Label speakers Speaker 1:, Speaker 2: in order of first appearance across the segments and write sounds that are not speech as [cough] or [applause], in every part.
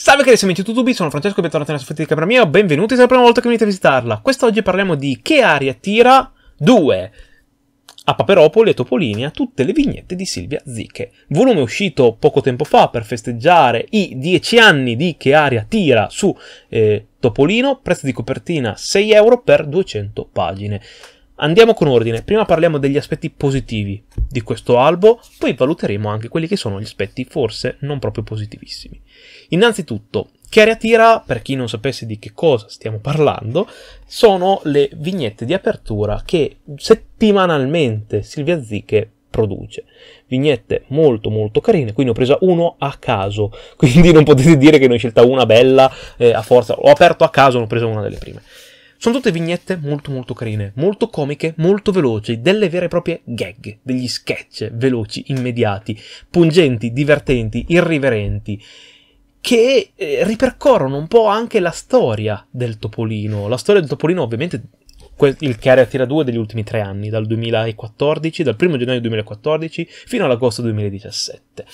Speaker 1: Salve cari amici di YouTube, sono Francesco e bentornati nella soffitta di camera mia, benvenuti se è la prima volta che venite a visitarla. Quest'oggi parliamo di Che aria tira 2, a Paperopoli e Topolinia, tutte le vignette di Silvia Zicche. Volume uscito poco tempo fa per festeggiare i 10 anni di Che aria tira su eh, Topolino, prezzo di copertina 6 euro per 200 pagine. Andiamo con ordine, prima parliamo degli aspetti positivi di questo albo, poi valuteremo anche quelli che sono gli aspetti forse non proprio positivissimi. Innanzitutto, che a tira, per chi non sapesse di che cosa stiamo parlando, sono le vignette di apertura che settimanalmente Silvia Zicche produce. Vignette molto molto carine, quindi ho preso uno a caso, [laughs] quindi non potete dire che ne ho scelta una bella eh, a forza, ho aperto a caso, ne ho preso una delle prime. Sono tutte vignette molto molto carine, molto comiche, molto veloci, delle vere e proprie gag, degli sketch veloci, immediati, pungenti, divertenti, irriverenti che eh, ripercorrono un po' anche la storia del Topolino. La storia del Topolino, ovviamente, il a tira 2 degli ultimi tre anni, dal 2014, dal 1 gennaio 2014 fino all'agosto 2017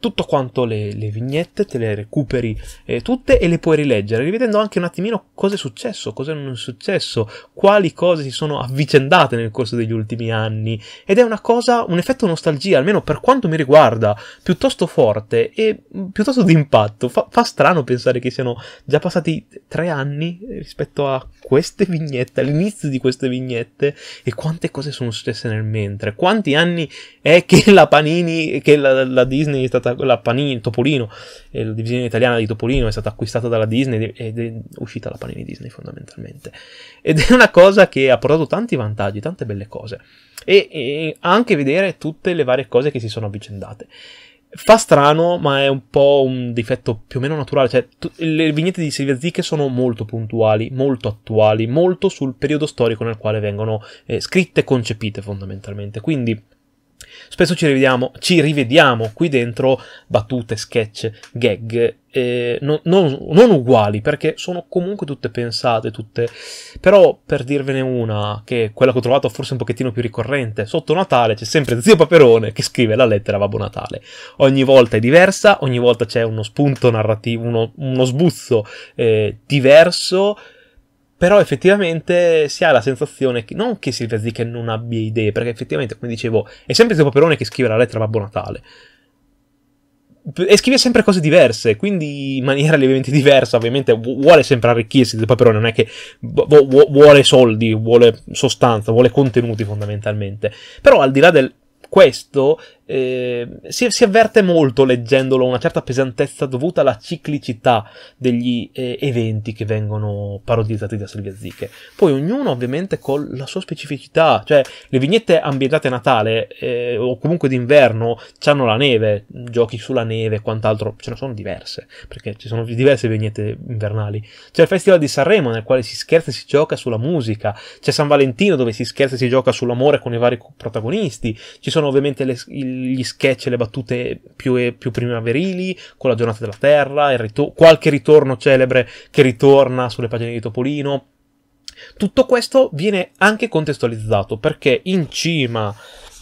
Speaker 1: tutto quanto le, le, vignette, te le recuperi eh, tutte e le puoi rileggere, rivedendo anche un attimino cosa è successo, cosa non è successo, quali cose si sono avvicendate nel corso degli ultimi anni. Ed è una cosa, un effetto nostalgia, almeno per quanto mi riguarda, piuttosto forte e mm, piuttosto d'impatto. Fa, fa strano pensare che siano già passati tre anni rispetto a queste vignette, all'inizio di queste vignette, e quante cose sono successe nel mentre. Quanti anni è che la Panini, che la, la Disney è stata stata la Panini, Topolino, eh, la divisione italiana di Topolino è stata acquistata dalla Disney ed è uscita la Panini Disney fondamentalmente. Ed è una cosa che ha portato tanti vantaggi, tante belle cose. E, e anche vedere tutte le varie cose che si sono avvicendate. Fa strano, ma è un po' un difetto più o meno naturale. Cioè, t- le vignette di Silvia Zicche sono molto puntuali, molto attuali, molto sul periodo storico nel quale vengono eh, scritte e concepite fondamentalmente. Quindi Spesso ci rivediamo, ci rivediamo qui dentro battute, sketch, gag, eh, non, non, non, uguali perché sono comunque tutte pensate, tutte... Però per dirvene una, che è quella che ho trovato forse un pochettino più ricorrente, sotto Natale c'è sempre zio Paperone che scrive la lettera Babbo Natale. Ogni volta è diversa, ogni volta c'è uno spunto narrativo, uno, uno sbuzzo eh, diverso però effettivamente si ha la sensazione che non che Silvia Zicca non abbia idee, perché effettivamente, come dicevo, è sempre Zio Paperone che scrive la lettera a Babbo Natale. E scrive sempre cose diverse, quindi in maniera lievemente diversa, ovviamente vuole sempre arricchirsi Zio Paperone, non è che vuole soldi, vuole sostanza, vuole contenuti fondamentalmente. Però al di là del questo eh, si, si, avverte molto leggendolo una certa pesantezza dovuta alla ciclicità degli eh, eventi che vengono parodizzati da Silvia Zicche. Poi ognuno ovviamente con la sua specificità, cioè le vignette ambientate a Natale eh, o comunque d'inverno hanno la neve, giochi sulla neve e quant'altro, ce ne sono diverse, perché ci sono diverse vignette invernali. C'è il Festival di Sanremo nel quale si scherza e si gioca sulla musica, c'è San Valentino dove si scherza e si gioca sull'amore con i vari protagonisti, ci sono ovviamente le, il gli sketch e le battute più, più primaverili, con la giornata della Terra, ritor- qualche ritorno celebre che ritorna sulle pagine di Topolino. Tutto questo viene anche contestualizzato perché in cima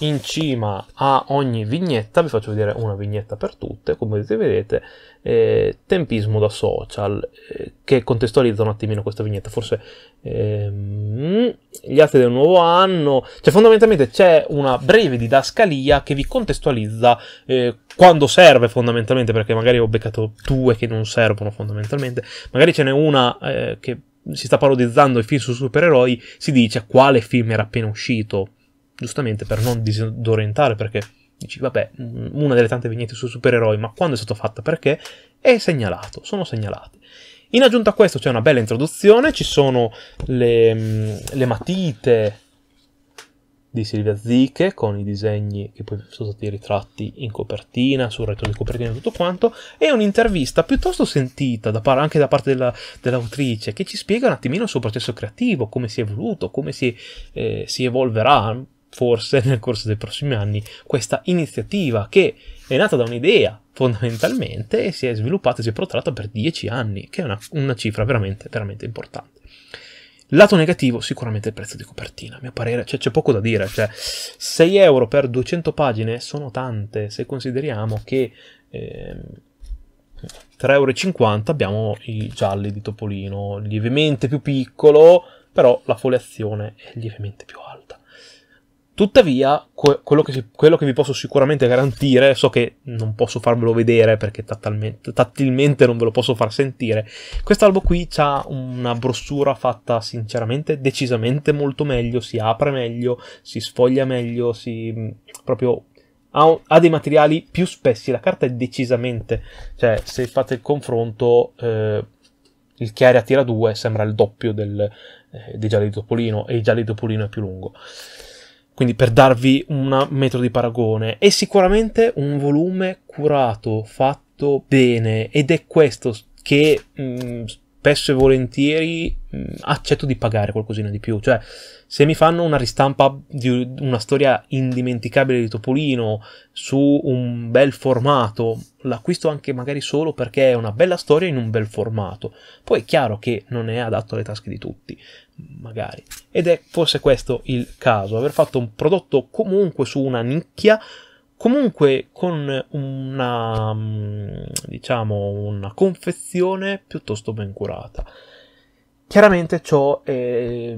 Speaker 1: in cima a ogni vignetta, vi faccio vedere una vignetta per tutte, come vedete, eh, tempismo da social, eh, che contestualizza un attimino questa vignetta, forse ehm, gli atti del nuovo anno, cioè fondamentalmente c'è una breve didascalia che vi contestualizza eh, quando serve fondamentalmente, perché magari ho beccato due che non servono fondamentalmente, magari ce n'è una eh, che si sta parodizzando i film su supereroi, si dice quale film era appena uscito, giustamente per non disorientare, perché dici, vabbè, mm, una delle tante vignette su supereroi, ma quando è stata fatta? Perché? È segnalato, sono segnalate. In aggiunta a questo c'è una bella introduzione, ci sono le, mm, le matite di Silvia Ziche con i disegni che poi sono stati ritratti in copertina, sul retro di copertina e tutto quanto, e un'intervista piuttosto sentita da par- anche da parte della, dell'autrice che ci spiega un attimino il suo processo creativo, come si è evoluto, come si, eh, si evolverà, forse [laughs] nel corso dei prossimi anni questa iniziativa che è nata da un'idea fondamentalmente e si è sviluppata e si è protratta per dieci anni, che è una, una cifra veramente, veramente importante. Lato negativo, sicuramente il prezzo di copertina, a mio parere, cioè, c'è poco da dire, cioè 6 euro per 200 pagine sono tante, se consideriamo che eh, 3,50 euro abbiamo i gialli di Topolino, lievemente più piccolo, però la foliazione è lievemente più alta. Tuttavia, quello che, si, quello che, vi posso sicuramente garantire, so che non posso farvelo vedere perché tattilmente non ve lo posso far sentire, quest'albo qui ha una brossura fatta sinceramente decisamente molto meglio, si apre meglio, si sfoglia meglio, si mm, proprio ha, ha dei materiali più spessi, la carta è decisamente, cioè se fate il confronto... Eh, il Chiari a tira 2 sembra il doppio del, eh, dei gialli di Topolino e il gialli di Topolino è più lungo quindi per darvi un metro di paragone, è sicuramente un volume curato, fatto bene ed è questo che mh, mm, spesso e volentieri mh, mm, accetto di pagare qualcosina di più, cioè se mi fanno una ristampa di una storia indimenticabile di Topolino su un bel formato, l'acquisto anche magari solo perché è una bella storia in un bel formato. Poi è chiaro che non è adatto alle tasche di tutti, magari. Ed è forse questo il caso, aver fatto un prodotto comunque su una nicchia, comunque con una, mm, diciamo, una confezione piuttosto ben curata. Chiaramente ciò è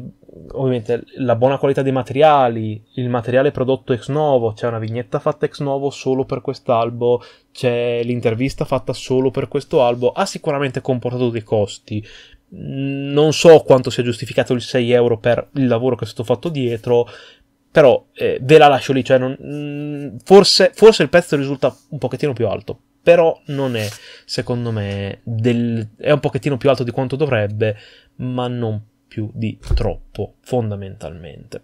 Speaker 1: ovviamente la buona qualità dei materiali, il materiale prodotto ex novo, c'è una vignetta fatta ex novo solo per quest'albo, c'è l'intervista fatta solo per questo albo, ha sicuramente comportato dei costi, non so quanto sia giustificato il 6 euro per il lavoro che è stato fatto dietro, però eh, ve la lascio lì, cioè non, mm, forse, forse, il pezzo risulta un pochettino più alto, però non è, secondo me, del, è un pochettino più alto di quanto dovrebbe, ma non più di troppo, fondamentalmente.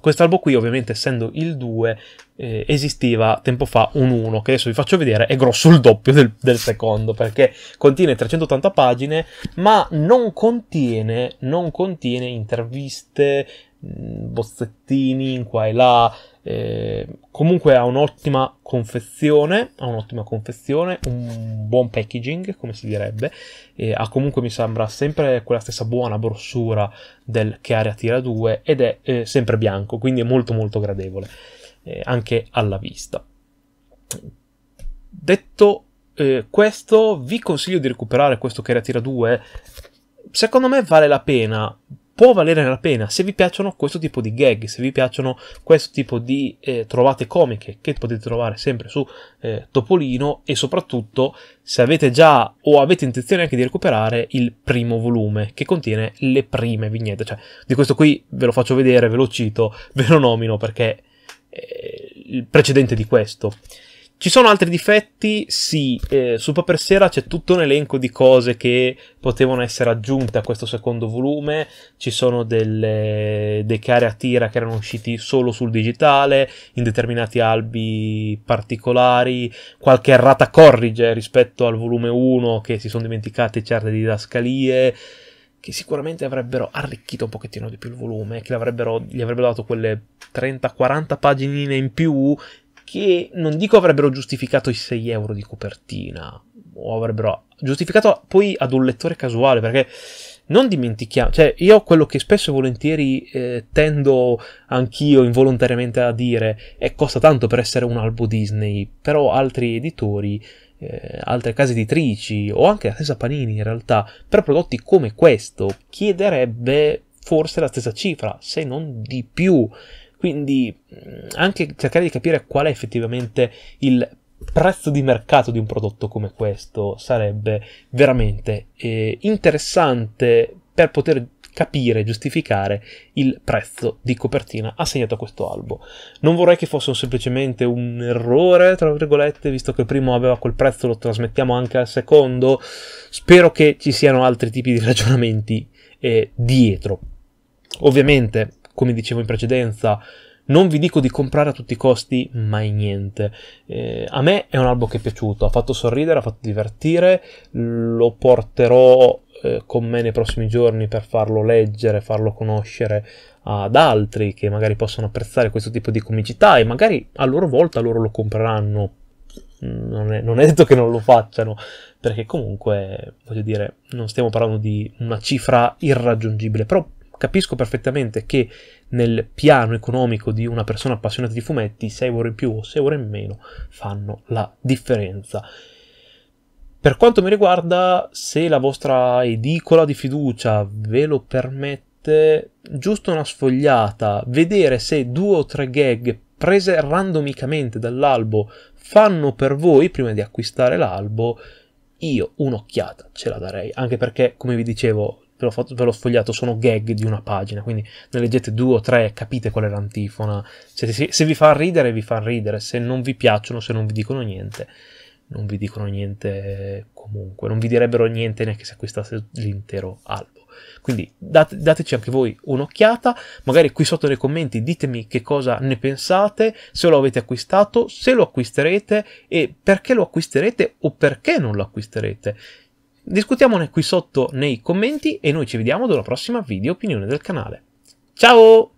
Speaker 1: Questo albo qui, ovviamente, essendo il 2, eh, esisteva tempo fa un 1, che adesso vi faccio vedere, è grosso il doppio del, del secondo, perché contiene 380 pagine, ma non contiene, non contiene interviste, bozzettini in qua e là. Eh, comunque ha un'ottima confezione, ha un'ottima confezione, un buon packaging, come si direbbe. Eh, ha comunque, mi sembra, sempre quella stessa buona brossura del Chiara Tira 2 ed è eh, sempre bianco, quindi è molto molto gradevole eh, anche alla vista. Detto eh, questo, vi consiglio di recuperare questo Chiara Tira 2. Secondo me vale la pena può valere la pena se vi piacciono questo tipo di gag, se vi piacciono questo tipo di eh, trovate comiche che potete trovare sempre su eh, Topolino e soprattutto se avete già o avete intenzione anche di recuperare il primo volume che contiene le prime vignette, cioè di questo qui ve lo faccio vedere, ve lo cito, [laughs] ve lo nomino perché è il precedente di questo. Ci sono altri difetti? Sì, eh, su Paper Sera c'è tutto un elenco di cose che potevano essere aggiunte a questo secondo volume, ci sono delle, dei cari a tira che erano usciti solo sul digitale, in determinati albi particolari, qualche errata corrige rispetto al volume 1 che si sono dimenticate certe didascalie, che sicuramente avrebbero arricchito un pochettino di più il volume, che gli avrebbero dato quelle 30-40 paginine in più che non dico avrebbero giustificato i 6 euro di copertina, o avrebbero giustificato poi ad un lettore casuale, perché non dimentichiamo, cioè io quello che spesso e volentieri eh, tendo anch'io involontariamente a dire è costa tanto per essere un albo Disney, però altri editori, eh, altre case editrici o anche la stessa Panini in realtà, per prodotti come questo chiederebbe forse la stessa cifra, se non di più. Quindi mm, anche cercare di capire qual è effettivamente il prezzo di mercato di un prodotto come questo sarebbe veramente eh, interessante per poter capire e giustificare il prezzo di copertina assegnato a questo albo. Non vorrei che fosse semplicemente un errore, tra virgolette, visto che il primo aveva quel prezzo, lo trasmettiamo anche al secondo. Spero che ci siano altri tipi di [laughs] ragionamenti eh, dietro. Ovviamente come dicevo in precedenza, non vi dico di comprare a tutti i costi mai niente. Eh, a me è un album che è piaciuto, ha fatto sorridere, ha fatto divertire, lo porterò eh, con me nei prossimi giorni per farlo leggere, farlo conoscere ad altri che magari possono apprezzare questo tipo di comicità e magari a loro volta loro lo compreranno. Non è, non è detto che non lo facciano, perché comunque, voglio dire, non stiamo parlando di una cifra irraggiungibile, però capisco perfettamente che nel piano economico di una persona appassionata di fumetti 6 ore in più o 6 ore in meno fanno la differenza. Per quanto mi riguarda, se la vostra edicola di fiducia ve lo permette, giusto una sfogliata, vedere se due o tre gag prese randomicamente dall'albo fanno per voi prima di acquistare l'albo, io un'occhiata ce la darei, anche perché, come vi dicevo, ve l'ho, fatto, ve l'ho sfogliato, sono gag di una pagina, quindi ne leggete due o tre, e capite qual è l'antifona. Cioè, se, se, vi fa ridere, vi fa ridere, se non vi piacciono, se non vi dicono niente, non vi dicono niente comunque, non vi direbbero niente neanche se acquistate l'intero albo. Quindi date, dateci anche voi un'occhiata, magari qui sotto nei commenti ditemi che cosa ne pensate, se lo avete acquistato, se lo acquisterete e perché lo acquisterete o perché non lo acquisterete. Discutiamone qui sotto nei commenti e noi ci vediamo ad una prossima video opinione del canale. Ciao!